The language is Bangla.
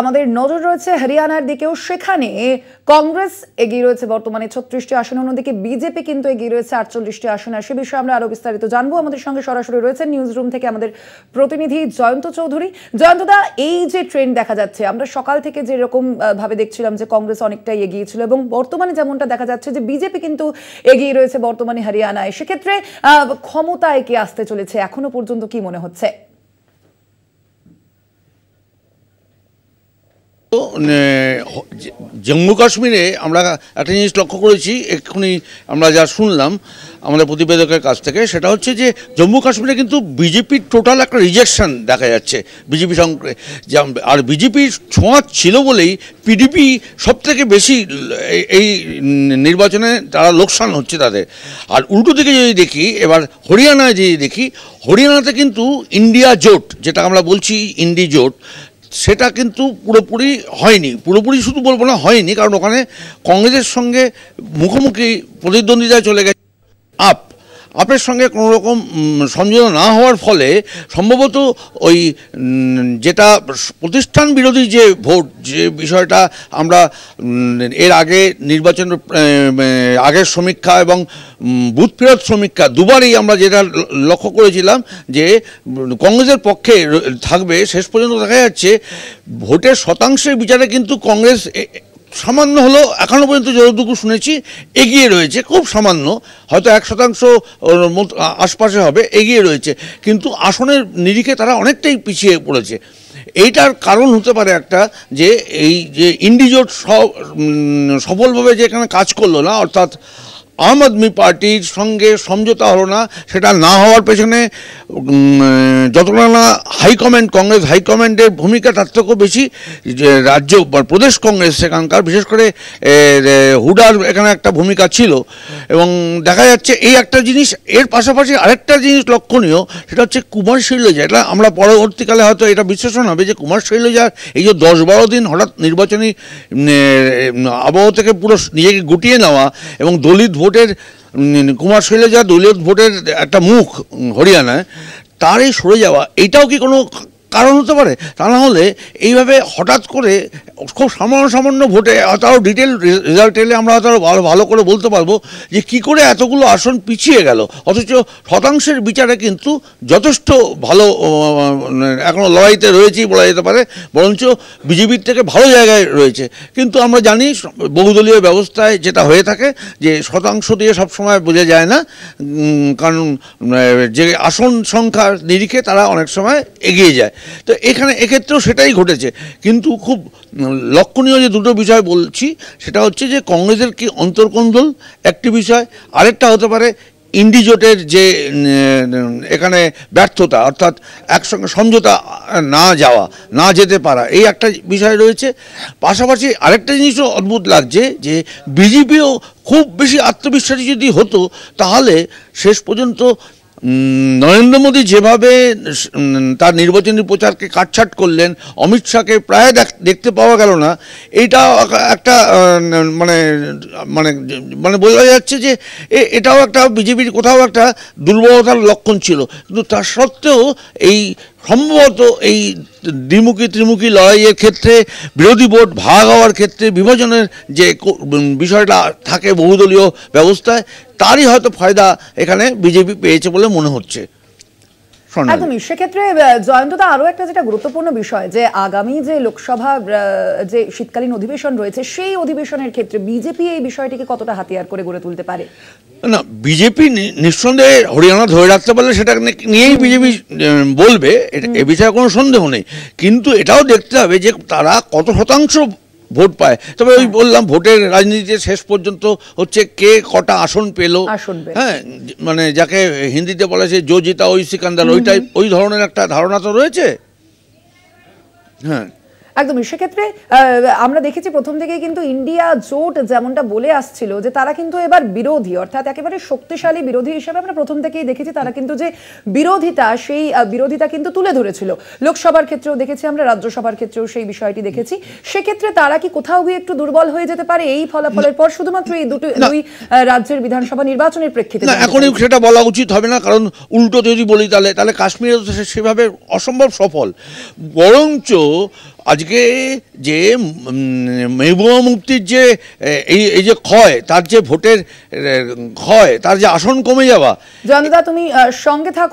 আমাদের নজর রয়েছে হরিয়ানার দিকেও সেখানে কংগ্রেস এগিয়ে রয়েছে বর্তমানে ছত্রিশটি আসনে অন্যদিকে বিজেপি কিন্তু এগিয়ে রয়েছে আটচল্লিশটি আসনে সে বিষয়ে আমরা আরও বিস্তারিত জানবো আমাদের সঙ্গে সরাসরি রয়েছে নিউজ রুম থেকে আমাদের প্রতিনিধি জয়ন্ত চৌধুরী জয়ন্তদা এই যে ট্রেন্ড দেখা যাচ্ছে আমরা সকাল থেকে যেরকম ভাবে দেখছিলাম যে কংগ্রেস অনেকটাই এগিয়েছিল এবং বর্তমানে যেমনটা দেখা যাচ্ছে যে বিজেপি কিন্তু এগিয়ে রয়েছে বর্তমানে হরিয়ানায় সেক্ষেত্রে ক্ষমতায় কে আসতে চলেছে এখনো পর্যন্ত কি মনে হচ্ছে জম্মু কাশ্মীরে আমরা একটা জিনিস লক্ষ্য করেছি এক্ষুনি আমরা যা শুনলাম আমাদের প্রতিবেদকের কাছ থেকে সেটা হচ্ছে যে জম্মু কাশ্মীরে কিন্তু বিজেপির টোটাল একটা রিজেকশন দেখা যাচ্ছে বিজেপি আর বিজেপির ছোঁয়াচ ছিল বলেই পিডিপি সব থেকে বেশি এই নির্বাচনে তারা লোকসান হচ্ছে তাদের আর উল্টো দিকে যদি দেখি এবার হরিয়ানায় যদি দেখি হরিয়ানাতে কিন্তু ইন্ডিয়া জোট যেটা আমরা বলছি ইন্ডি জোট সেটা কিন্তু পুরোপুরি হয়নি পুরোপুরি শুধু বলবো না হয়নি কারণ ওখানে কংগ্রেসের সঙ্গে মুখোমুখি প্রতিদ্বন্দ্বিতায় চলে গেছে আপ আপের সঙ্গে কোনো রকম সংযোজন না হওয়ার ফলে সম্ভবত ওই যেটা প্রতিষ্ঠান বিরোধী যে ভোট যে বিষয়টা আমরা এর আগে নির্বাচন আগের সমীক্ষা এবং বুথ ফেরত সমীক্ষা দুবারই আমরা যেটা লক্ষ্য করেছিলাম যে কংগ্রেসের পক্ষে থাকবে শেষ পর্যন্ত দেখা যাচ্ছে ভোটের শতাংশের বিচারে কিন্তু কংগ্রেস সামান্য হলো এখনও পর্যন্ত যতটুকু শুনেছি এগিয়ে রয়েছে খুব সামান্য হয়তো এক শতাংশ আশপাশে হবে এগিয়ে রয়েছে কিন্তু আসনের নিরিখে তারা অনেকটাই পিছিয়ে পড়েছে এইটার কারণ হতে পারে একটা যে এই যে ইন্ডিজোট সফলভাবে যে এখানে কাজ করলো না অর্থাৎ আম আদমি পার্টির সঙ্গে সমঝোতা হলো না সেটা না হওয়ার পেছনে যতটা না হাইকমান্ড কংগ্রেস হাইকমান্ডের ভূমিকা তার থেকেও বেশি রাজ্য প্রদেশ কংগ্রেস সেখানকার বিশেষ করে হুডার এখানে একটা ভূমিকা ছিল এবং দেখা যাচ্ছে এই একটা জিনিস এর পাশাপাশি আরেকটা জিনিস লক্ষণীয় সেটা হচ্ছে কুমার শৈলজা এটা আমরা পরবর্তীকালে হয়তো এটা বিশ্লেষণ হবে যে কুমার শৈলজার এই যে দশ বারো দিন হঠাৎ নির্বাচনী আবহ থেকে পুরো নিজেকে গুটিয়ে নেওয়া এবং দলিত ভোটের কুমার শৈলজা দলীয় ভোটের একটা মুখ হরিয়ানায় তারই সরে যাওয়া এটাও কি কোনো কারণ হতে পারে তা না হলে এইভাবে হঠাৎ করে খুব সামান্য সামান্য ভোটে তারও ডিটেল রেজাল্ট এলে আমরা তাও ভালো করে বলতে পারবো যে কি করে এতগুলো আসন পিছিয়ে গেল অথচ শতাংশের বিচারে কিন্তু যথেষ্ট ভালো মানে এখনও লড়াইতে রয়েছেই বলা যেতে পারে বরঞ্চ বিজেপির থেকে ভালো জায়গায় রয়েছে কিন্তু আমরা জানি বহুদলীয় ব্যবস্থায় যেটা হয়ে থাকে যে শতাংশ দিয়ে সবসময় বোঝা যায় না কারণ মানে যে আসন সংখ্যার নিরিখে তারা অনেক সময় এগিয়ে যায় তো এখানে এক্ষেত্রেও সেটাই ঘটেছে কিন্তু খুব লক্ষণীয় যে দুটো বিষয় বলছি সেটা হচ্ছে যে কংগ্রেসের কি অন্তর্কন্দল একটি বিষয় আরেকটা হতে পারে ইন্ডিজোটের যে এখানে ব্যর্থতা অর্থাৎ একসঙ্গে সমঝোতা না যাওয়া না যেতে পারা এই একটা বিষয় রয়েছে পাশাপাশি আরেকটা জিনিসও অদ্ভুত লাগছে যে বিজেপিও খুব বেশি আত্মবিশ্বাসী যদি হতো তাহলে শেষ পর্যন্ত নরেন্দ্র মোদী যেভাবে তার নির্বাচনী প্রচারকে কাটছাট করলেন অমিত শাহকে প্রায় দেখতে পাওয়া গেল না এইটা একটা মানে মানে মানে বোঝা যাচ্ছে যে এটাও একটা বিজেপির কোথাও একটা দুর্বলতার লক্ষণ ছিল কিন্তু তা সত্ত্বেও এই সম্ভবত এই দ্বিমুখী ত্রিমুখী লড়াইয়ের ক্ষেত্রে বিরোধী ভোট ভাগ হওয়ার ক্ষেত্রে বিভাজনের যে বিষয়টা থাকে বহুদলীয় ব্যবস্থায় তারই হয়তো ফায়দা এখানে বিজেপি পেয়েছে বলে মনে হচ্ছে একদমই সেক্ষেত্রে জয়ন্তদা আরও একটা যেটা গুরুত্বপূর্ণ বিষয় যে আগামী যে লোকসভা যে শীতকালীন অধিবেশন রয়েছে সেই অধিবেশনের ক্ষেত্রে বিজেপি এই বিষয়টিকে কতটা হাতিয়ার করে গড়ে তুলতে পারে না বিজেপি নিঃসন্দেহে হরিয়ানা ধরে রাখতে পারলে সেটা নিয়েই বিজেপি বলবে এ বিষয়ে কোনো সন্দেহ নেই কিন্তু এটাও দেখতে হবে যে তারা কত শতাংশ ভোট পায় তবে ওই হ্যাঁ। বললাম ভোটের রাজনীতিতে শেষ পর্যন্ত হচ্ছে কে কটা আসন পেল হ্যাঁ মানে যাকে হিন্দিতে বলা হয়েছে যো জিতা ওই সিকান্দার ওইটাই ওই ধরনের একটা ধারণা তো রয়েছে হ্যাঁ একদমই সেক্ষেত্রে আমরা দেখেছি প্রথম থেকে কিন্তু ইন্ডিয়া জোট যেমনটা বলে আসছিল যে তারা কিন্তু এবার বিরোধী অর্থাৎ একেবারে শক্তিশালী বিরোধী হিসেবে আমরা প্রথম থেকেই দেখেছি তারা কিন্তু যে বিরোধিতা সেই বিরোধিতা কিন্তু তুলে ধরেছিল লোকসভার ক্ষেত্রেও দেখেছি আমরা রাজ্যসভার ক্ষেত্রেও সেই বিষয়টি দেখেছি সেক্ষেত্রে তারা কি কোথাও গিয়ে একটু দুর্বল হয়ে যেতে পারে এই ফলাফলের পর শুধুমাত্র এই দুটো দুই রাজ্যের বিধানসভা নির্বাচনের প্রেক্ষিতে এখনই সেটা বলা উচিত হবে না কারণ উল্টো যদি বলি তাহলে তাহলে কাশ্মীরে সেভাবে অসম্ভব সফল বরঞ্চ আজকে যে মেহবুবা মুফতির যে এই এই যে ক্ষয় তার যে ভোটের ক্ষয় তার যে আসন কমে যাওয়া জনতা তুমি সঙ্গে থাকো